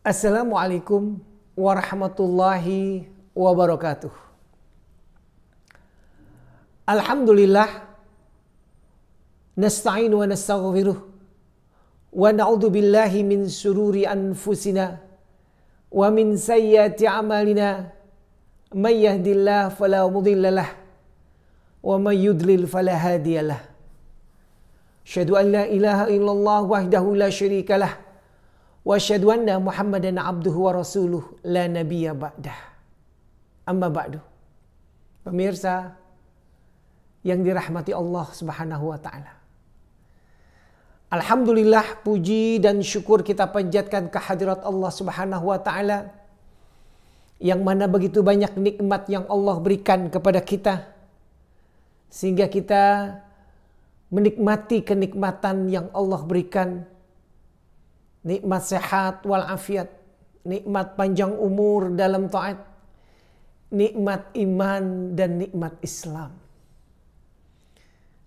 Assalamualaikum warahmatullahi wabarakatuh. Alhamdulillah nasta'inu wa nastaghfiruh wa na'udzu billahi min sururi anfusina wa min sayyiati a'malina may yahdihillahu fala mudhillalah wa may yudlil fala hadiyalah. Syahadu an la ilaha illallah wahdahu la syarikalah wa asyhadu anna Muhammadan abduhu wa rasuluh la nabiyya ba'dah. Amma ba'du. Pemirsa yang dirahmati Allah Subhanahu wa taala. Alhamdulillah puji dan syukur kita panjatkan kehadirat Allah Subhanahu wa taala yang mana begitu banyak nikmat yang Allah berikan kepada kita sehingga kita menikmati kenikmatan yang Allah berikan nikmat sehat wal afiat, nikmat panjang umur dalam taat, nikmat iman dan nikmat Islam.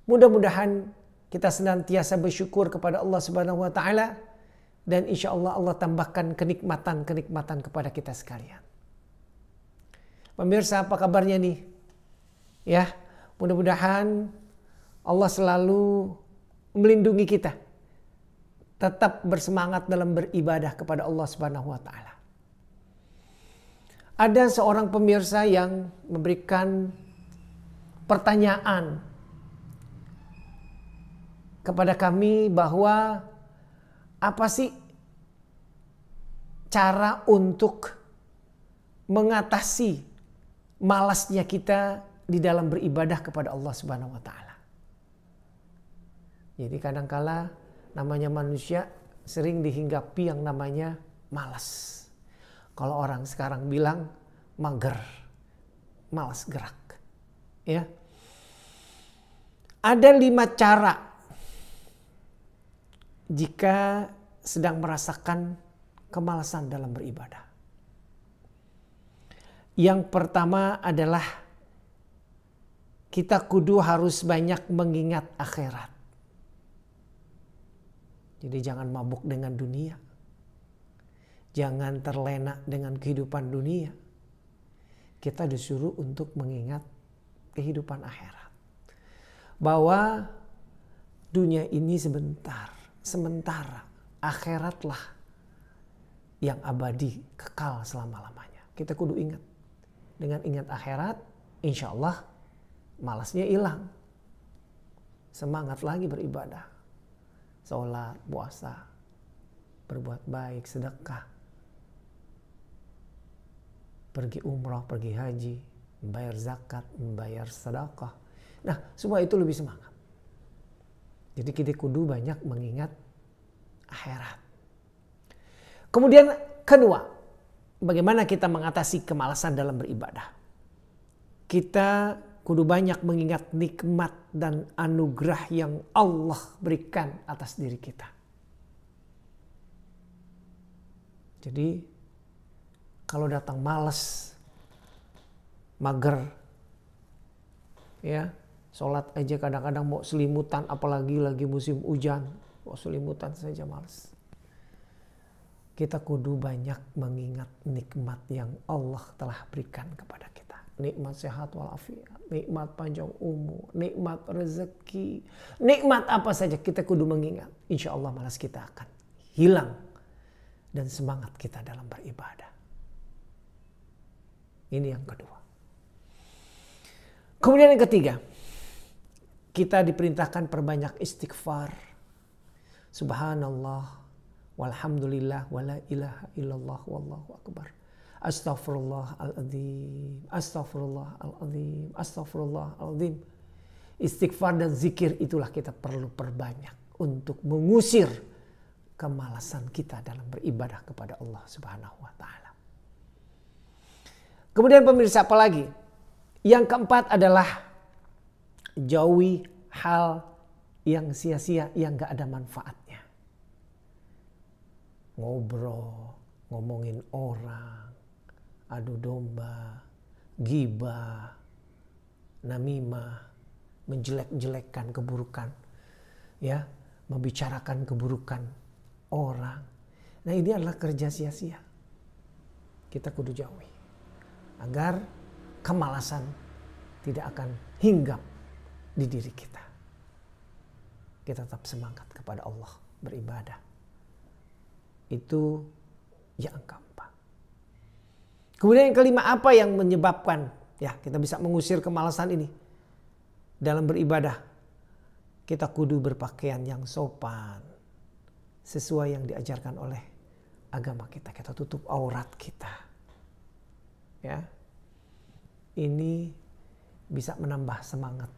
Mudah-mudahan kita senantiasa bersyukur kepada Allah Subhanahu wa taala dan insya Allah Allah tambahkan kenikmatan-kenikmatan kepada kita sekalian. Pemirsa apa kabarnya nih? Ya, mudah-mudahan Allah selalu melindungi kita tetap bersemangat dalam beribadah kepada Allah Subhanahu wa taala. Ada seorang pemirsa yang memberikan pertanyaan kepada kami bahwa apa sih cara untuk mengatasi malasnya kita di dalam beribadah kepada Allah Subhanahu wa taala. Jadi kadangkala namanya manusia sering dihinggapi yang namanya malas. Kalau orang sekarang bilang mager, malas gerak. Ya. Ada lima cara jika sedang merasakan kemalasan dalam beribadah. Yang pertama adalah kita kudu harus banyak mengingat akhirat. Jadi jangan mabuk dengan dunia. Jangan terlena dengan kehidupan dunia. Kita disuruh untuk mengingat kehidupan akhirat. Bahwa dunia ini sebentar, sementara. Akhiratlah yang abadi, kekal selama-lamanya. Kita kudu ingat. Dengan ingat akhirat, insya Allah malasnya hilang. Semangat lagi beribadah sholat, puasa, berbuat baik, sedekah, pergi umroh, pergi haji, membayar zakat, membayar sedekah. Nah, semua itu lebih semangat. Jadi kita kudu banyak mengingat akhirat. Kemudian kedua, bagaimana kita mengatasi kemalasan dalam beribadah? Kita kudu banyak mengingat nikmat dan anugerah yang Allah berikan atas diri kita. Jadi kalau datang malas, mager, ya sholat aja kadang-kadang mau selimutan apalagi lagi musim hujan, mau selimutan saja malas. Kita kudu banyak mengingat nikmat yang Allah telah berikan kepada kita nikmat sehat walafiat, nikmat panjang umur, nikmat rezeki, nikmat apa saja kita kudu mengingat. Insya Allah malas kita akan hilang dan semangat kita dalam beribadah. Ini yang kedua. Kemudian yang ketiga, kita diperintahkan perbanyak istighfar. Subhanallah, walhamdulillah, wala ilaha illallah, wallahu akbar Astaghfirullahaladzim, astaghfirullahaladzim, astaghfirullahaladzim. Istighfar dan zikir itulah kita perlu perbanyak untuk mengusir kemalasan kita dalam beribadah kepada Allah Subhanahu wa taala. Kemudian pemirsa apa lagi? Yang keempat adalah jauhi hal yang sia-sia yang gak ada manfaatnya. Ngobrol, ngomongin orang, adu domba, gibah, namimah, menjelek-jelekkan keburukan, ya, membicarakan keburukan orang. Nah, ini adalah kerja sia-sia. Kita kudu jauhi agar kemalasan tidak akan hinggap di diri kita. Kita tetap semangat kepada Allah beribadah. Itu ya engkau. Kemudian yang kelima apa yang menyebabkan ya kita bisa mengusir kemalasan ini dalam beribadah? Kita kudu berpakaian yang sopan sesuai yang diajarkan oleh agama kita. Kita tutup aurat kita. Ya. Ini bisa menambah semangat,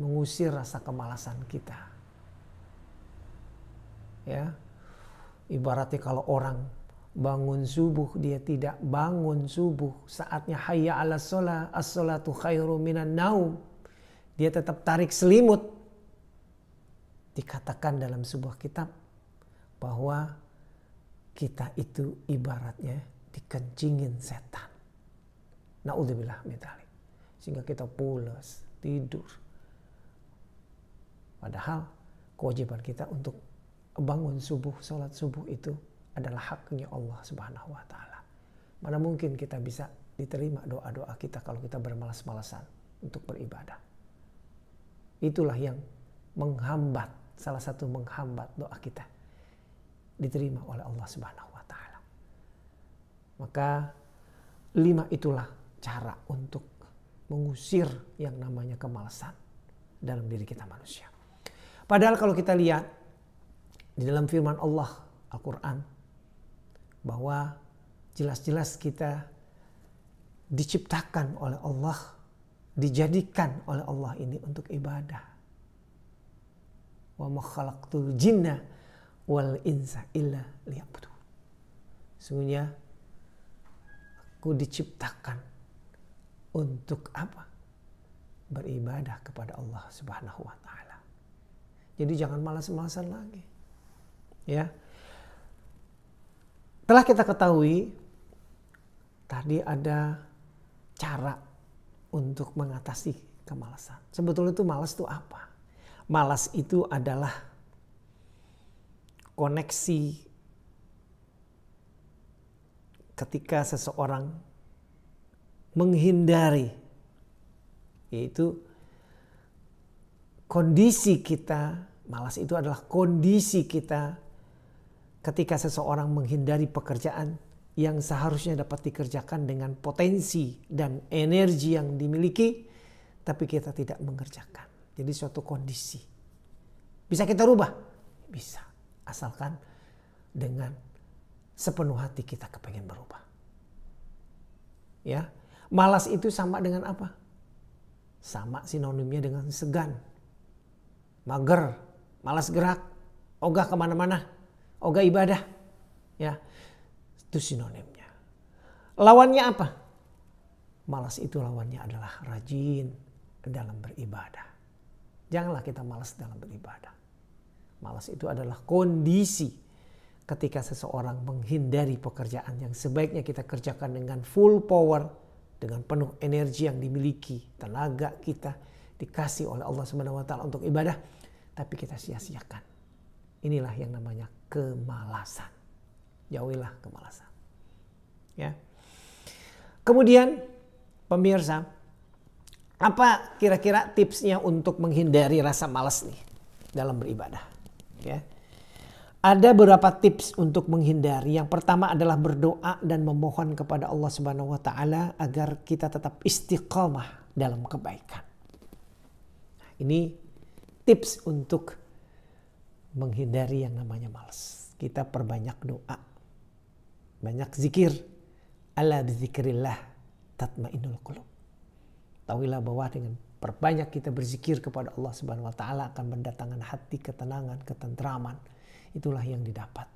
mengusir rasa kemalasan kita. Ya. Ibaratnya kalau orang bangun subuh dia tidak bangun subuh saatnya hayya ala sholat as sholatu khairu minan naum dia tetap tarik selimut dikatakan dalam sebuah kitab bahwa kita itu ibaratnya dikencingin setan naudzubillah mitalik sehingga kita pulas tidur padahal kewajiban kita untuk bangun subuh sholat subuh itu adalah haknya Allah Subhanahu wa taala. Mana mungkin kita bisa diterima doa-doa kita kalau kita bermalas-malasan untuk beribadah. Itulah yang menghambat salah satu menghambat doa kita diterima oleh Allah Subhanahu wa taala. Maka lima itulah cara untuk mengusir yang namanya kemalasan dalam diri kita manusia. Padahal kalau kita lihat di dalam firman Allah Al-Qur'an bahwa jelas-jelas kita diciptakan oleh Allah, dijadikan oleh Allah ini untuk ibadah. Wa makhalaqtul jinna wal insa illa liya'budu. Sungguhnya aku diciptakan untuk apa? Beribadah kepada Allah Subhanahu wa taala. Jadi jangan malas-malasan lagi. Ya. Telah kita ketahui tadi ada cara untuk mengatasi kemalasan. Sebetulnya itu malas itu apa? Malas itu adalah koneksi ketika seseorang menghindari yaitu kondisi kita malas itu adalah kondisi kita ketika seseorang menghindari pekerjaan yang seharusnya dapat dikerjakan dengan potensi dan energi yang dimiliki, tapi kita tidak mengerjakan. Jadi suatu kondisi. Bisa kita rubah? Bisa. Asalkan dengan sepenuh hati kita kepengen berubah. Ya, malas itu sama dengan apa? Sama sinonimnya dengan segan, mager, malas gerak, ogah kemana-mana. Oga ibadah. Ya. Itu sinonimnya. Lawannya apa? Malas itu lawannya adalah rajin dalam beribadah. Janganlah kita malas dalam beribadah. Malas itu adalah kondisi ketika seseorang menghindari pekerjaan yang sebaiknya kita kerjakan dengan full power, dengan penuh energi yang dimiliki, tenaga kita dikasih oleh Allah Subhanahu wa taala untuk ibadah, tapi kita sia-siakan Inilah yang namanya kemalasan. Jauhilah kemalasan. Ya. Kemudian pemirsa, apa kira-kira tipsnya untuk menghindari rasa malas nih dalam beribadah? Ya. Ada beberapa tips untuk menghindari. Yang pertama adalah berdoa dan memohon kepada Allah Subhanahu wa taala agar kita tetap istiqomah dalam kebaikan. Nah, ini tips untuk menghindari yang namanya malas. Kita perbanyak doa, banyak zikir. Ala tatma tatmainul qulub. Tahuilah bahwa dengan perbanyak kita berzikir kepada Allah Subhanahu wa taala akan mendatangkan hati ketenangan, ketentraman. Itulah yang didapat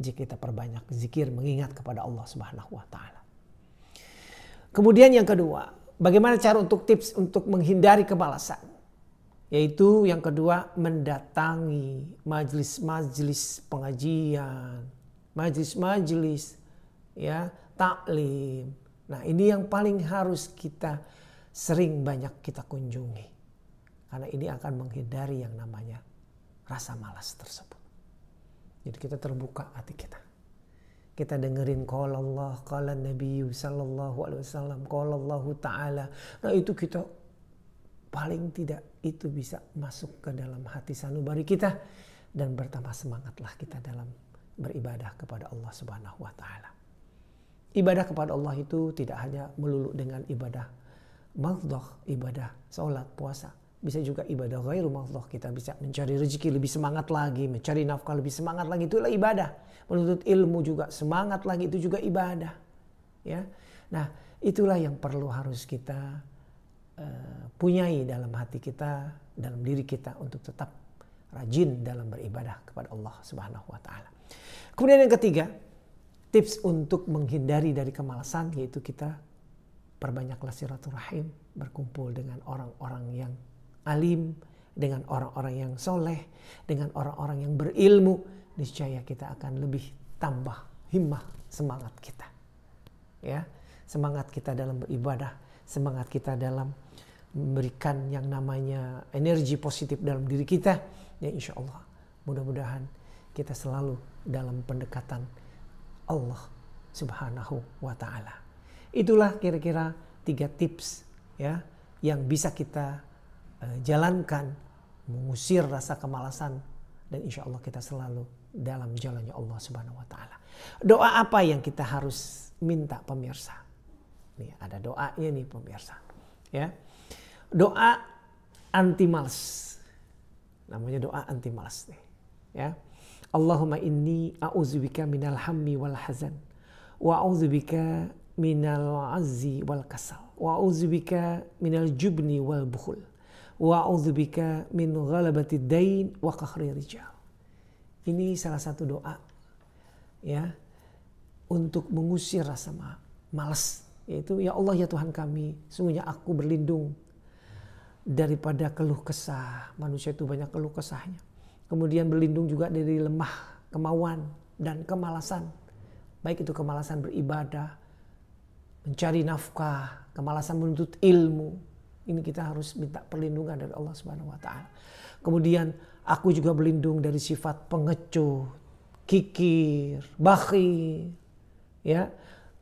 jika kita perbanyak zikir mengingat kepada Allah Subhanahu wa taala. Kemudian yang kedua, bagaimana cara untuk tips untuk menghindari kemalasan? Yaitu yang kedua mendatangi majelis-majelis pengajian, majelis-majelis ya taklim. Nah, ini yang paling harus kita sering banyak kita kunjungi. Karena ini akan menghindari yang namanya rasa malas tersebut. Jadi kita terbuka hati kita. Kita dengerin kalau Allah, kalau Nabi Sallallahu Alaihi Wasallam, kalau Allah Ta'ala. Nah itu kita paling tidak itu bisa masuk ke dalam hati sanubari kita dan bertambah semangatlah kita dalam beribadah kepada Allah Subhanahu wa taala. Ibadah kepada Allah itu tidak hanya melulu dengan ibadah maghdhah, ibadah salat, puasa. Bisa juga ibadah ghairu maghdhah. Kita bisa mencari rezeki lebih semangat lagi, mencari nafkah lebih semangat lagi itulah ibadah. Menuntut ilmu juga semangat lagi itu juga ibadah. Ya. Nah, itulah yang perlu harus kita Eh, punyai dalam hati kita, dalam diri kita untuk tetap rajin dalam beribadah kepada Allah Subhanahu wa taala. Kemudian yang ketiga, tips untuk menghindari dari kemalasan yaitu kita perbanyaklah silaturahim, berkumpul dengan orang-orang yang alim, dengan orang-orang yang soleh, dengan orang-orang yang berilmu, niscaya kita akan lebih tambah himmah semangat kita. Ya, semangat kita dalam beribadah, semangat kita dalam memberikan yang namanya energi positif dalam diri kita ya insya Allah mudah-mudahan kita selalu dalam pendekatan Allah subhanahu wa ta'ala itulah kira-kira tiga tips ya yang bisa kita uh, jalankan mengusir rasa kemalasan dan insya Allah kita selalu dalam jalannya Allah subhanahu wa ta'ala doa apa yang kita harus minta pemirsa nih ada doanya nih pemirsa ya doa anti malas. Namanya doa anti malas nih. Ya. Allahumma inni a'udzubika minal hammi wal hazan wa a'udzubika minal azzi wal kasal wa a'udzubika minal jubni wal bukhul wa a'udzubika min ghalabati dain wa qahri rijal. Ini salah satu doa ya untuk mengusir rasa malas yaitu ya Allah ya Tuhan kami sungguhnya aku berlindung daripada keluh kesah. Manusia itu banyak keluh kesahnya. Kemudian berlindung juga dari lemah kemauan dan kemalasan. Baik itu kemalasan beribadah, mencari nafkah, kemalasan menuntut ilmu. Ini kita harus minta perlindungan dari Allah Subhanahu wa taala. Kemudian aku juga berlindung dari sifat pengecut, kikir, bakhil, ya.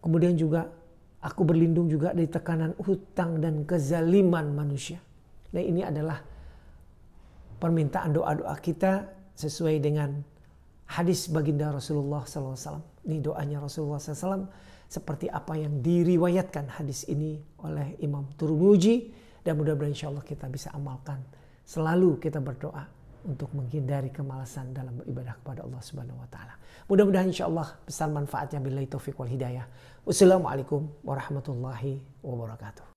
Kemudian juga aku berlindung juga dari tekanan hutang dan kezaliman manusia. Nah ini adalah permintaan doa-doa kita sesuai dengan hadis baginda Rasulullah SAW. Ini doanya Rasulullah SAW seperti apa yang diriwayatkan hadis ini oleh Imam Turmuji dan mudah-mudahan insya Allah kita bisa amalkan. Selalu kita berdoa untuk menghindari kemalasan dalam beribadah kepada Allah Subhanahu wa taala. Mudah-mudahan insya Allah besar manfaatnya bila taufik wal hidayah. Wassalamualaikum warahmatullahi wabarakatuh.